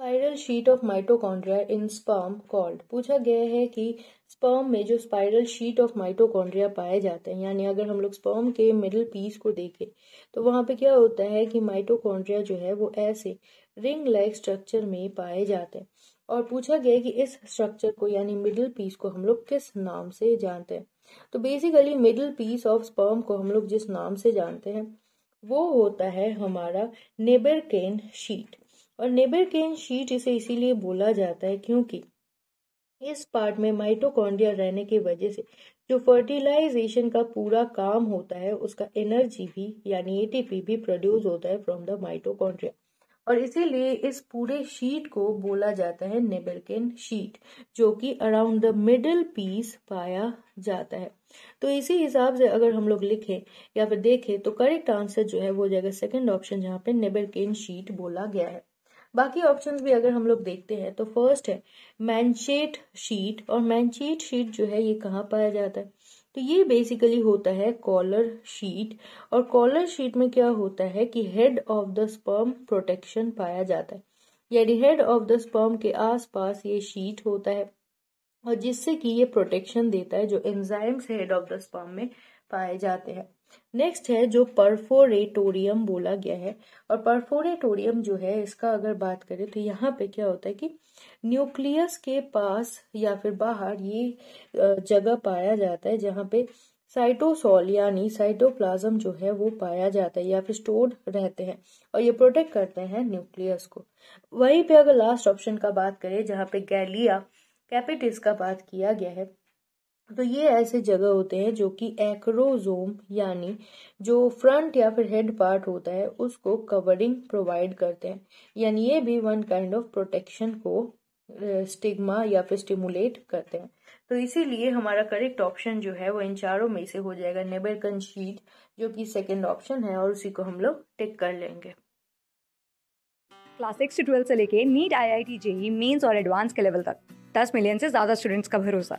spiral sheet of mitochondria in sperm called पूछा गया है कि स्पर्म में जो स्पाइरल शीट ऑफ माइटोकॉन्ड्रिया पाए जाते हैं यानी अगर हम लोग स्पर्म के मिडिल पीस को देखें तो वहां पे क्या होता है कि माइटोकॉन्ड्रिया जो है वो ऐसे रिंग लाइक स्ट्रक्चर में पाए जाते हैं और पूछा गया कि इस स्ट्रक्चर को यानी मिडिल पीस को हम लोग किस नाम से जानते हैं तो basically middle piece of sperm को हम लोग जिस नाम से जानते हैं वो होता है हमारा नेबरकेन शीट और नेबर केन शीट इसे इसीलिए बोला जाता है क्योंकि इस पार्ट में माइटोकॉन्ड्रिया रहने की वजह से जो फर्टिलाइजेशन का पूरा काम होता है उसका एनर्जी भी यानी एटीपी भी प्रोड्यूस होता है फ्रॉम द माइटोकॉन्ड्रिया और इसीलिए इस पूरे शीट को बोला जाता है नेबरकेन शीट जो कि अराउंड द मिडल पीस पाया जाता है तो इसी हिसाब से अगर हम लोग लिखें या फिर देखें तो करेक्ट आंसर जो है वो जाएगा सेकंड ऑप्शन जहाँ पे नेबरकेन शीट बोला गया है बाकी ऑप्शंस भी अगर हम लोग देखते हैं तो फर्स्ट है मैनचेट शीट और मैनचेट शीट जो है ये कहाँ पाया जाता है तो ये बेसिकली होता है कॉलर शीट और कॉलर शीट में क्या होता है कि head of the sperm protection पाया जाता है यानी हेड ऑफ द स्पर्म के आसपास ये शीट होता है और जिससे कि ये प्रोटेक्शन देता है जो enzymes head of the sperm में पाए जाते हैं नेक्स्ट है जो परफोरेटोरियम बोला गया है और परफोरेटोरियम जो है इसका अगर बात करें तो यहाँ पे क्या होता है कि न्यूक्लियस के पास या फिर बाहर ये जगह पाया जाता है जहाँ पे साइटोसोल यानी साइटोप्लाज्म जो है वो पाया जाता है या फिर स्टोर्ड रहते हैं और ये प्रोटेक्ट करते हैं न्यूक्लियस को वहीं पे अगर लास्ट ऑप्शन का बात करें जहाँ पे गैलिया कैपिटिस का बात किया गया है तो ये ऐसे जगह होते हैं जो कि एक्रोजोम यानी जो फ्रंट या फिर हेड पार्ट होता है उसको कवरिंग प्रोवाइड करते हैं यानी ये भी वन काइंड ऑफ प्रोटेक्शन को स्टिग्मा या फिर स्टिमुलेट करते हैं तो इसीलिए हमारा करेक्ट ऑप्शन जो है वो इन चारों में से हो जाएगा नेबर कंशीट जो कि सेकेंड ऑप्शन है और उसी को हम लोग टिक कर लेंगे क्लास सिक्स से ट्वेल्थ से लेके NEET I I T JEE mains और एडवांस के लेवल तक दस मिलियन से ज़्यादा स्टूडेंट्स का भरोसा